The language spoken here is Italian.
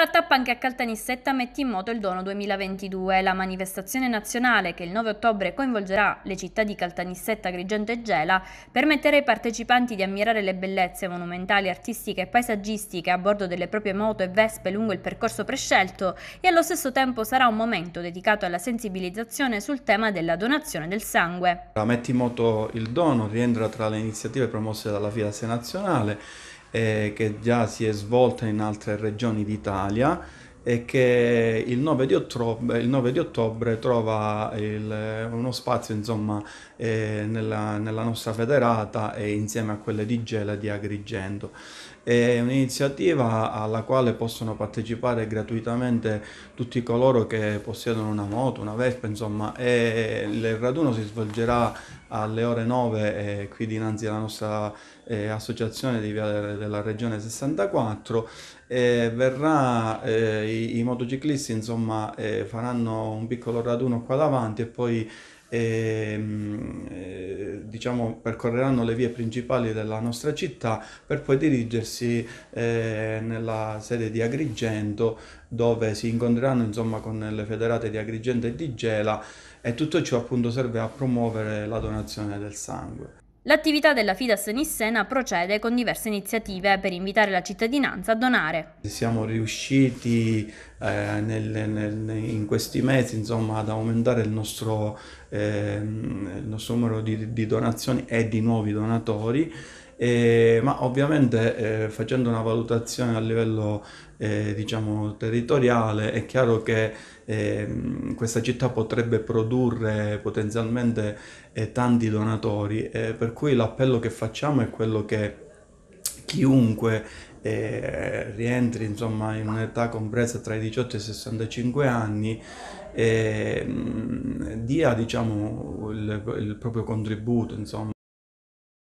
Ora tappa anche a Caltanissetta Metti in moto il dono 2022, la manifestazione nazionale che il 9 ottobre coinvolgerà le città di Caltanissetta, Grigente e Gela, permetterà ai partecipanti di ammirare le bellezze monumentali, artistiche e paesaggistiche a bordo delle proprie moto e vespe lungo il percorso prescelto e allo stesso tempo sarà un momento dedicato alla sensibilizzazione sul tema della donazione del sangue. La Metti in moto il dono rientra tra le iniziative promosse dalla FIAS nazionale eh, che già si è svolta in altre regioni d'Italia e che il 9 di ottobre, 9 di ottobre trova il, uno spazio insomma, eh, nella, nella, nostra federata e insieme a quelle di Gela e di Agrigento. È un'iniziativa alla quale possono partecipare gratuitamente tutti coloro che possiedono una moto, una Vespa, insomma, e il raduno si svolgerà alle ore 9 eh, qui dinanzi alla nostra eh, associazione di via della regione 64 e verrà eh, i, motociclisti insomma eh, faranno un piccolo raduno qua davanti e poi e, ehm, eh, diciamo percorreranno le vie principali della nostra città per poi dirigersi eh, nella sede di Agrigento dove si incontreranno insomma con le federate di Agrigento e di Gela e tutto ciò appunto serve a promuovere la donazione del sangue. L'attività della Fidas Nissena procede con diverse iniziative per invitare la cittadinanza a donare. Siamo riusciti eh, nel, nel, in questi mesi insomma, ad aumentare il nostro, eh, il nostro numero di, di donazioni e di nuovi donatori eh, ma ovviamente eh, facendo una valutazione a livello eh, diciamo territoriale è chiaro che ehm, questa città potrebbe produrre potenzialmente eh, tanti donatori, eh, per cui l'appello che facciamo è quello che chiunque eh, rientri insomma, in un'età compresa tra i 18 e i 65 anni ehm, dia diciamo, il, il proprio contributo. Insomma.